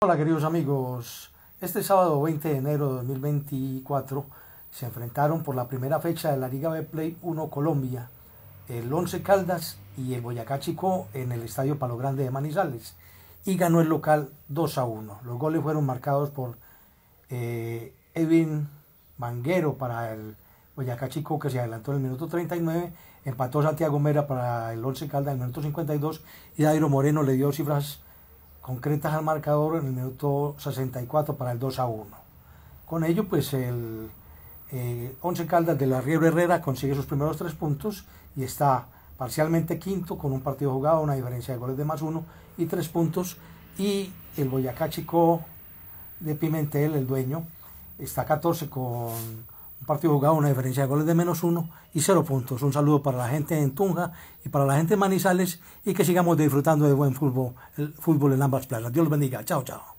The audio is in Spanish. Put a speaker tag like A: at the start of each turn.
A: Hola queridos amigos, este sábado 20 de enero de 2024 se enfrentaron por la primera fecha de la Liga B Play 1 Colombia, el Once Caldas y el Boyacá Chico en el Estadio Palo Grande de Manizales y ganó el local 2 a 1. Los goles fueron marcados por eh, Edwin Manguero para el Boyacá Chico que se adelantó en el minuto 39, empató Santiago Mera para el Once Caldas en el minuto 52 y Dairo Moreno le dio cifras concretas al marcador en el minuto 64 para el 2 a 1. Con ello, pues el 11 eh, Once Caldas de la Riebre Herrera consigue sus primeros tres puntos y está parcialmente quinto con un partido jugado, una diferencia de goles de más uno y tres puntos. Y el Boyacá Chico de Pimentel, el dueño, está 14 con partido jugado, una diferencia de goles de menos uno y cero puntos. Un saludo para la gente en Tunja y para la gente en Manizales y que sigamos disfrutando de buen fútbol, el fútbol en ambas plazas. Dios los bendiga. Chao, chao.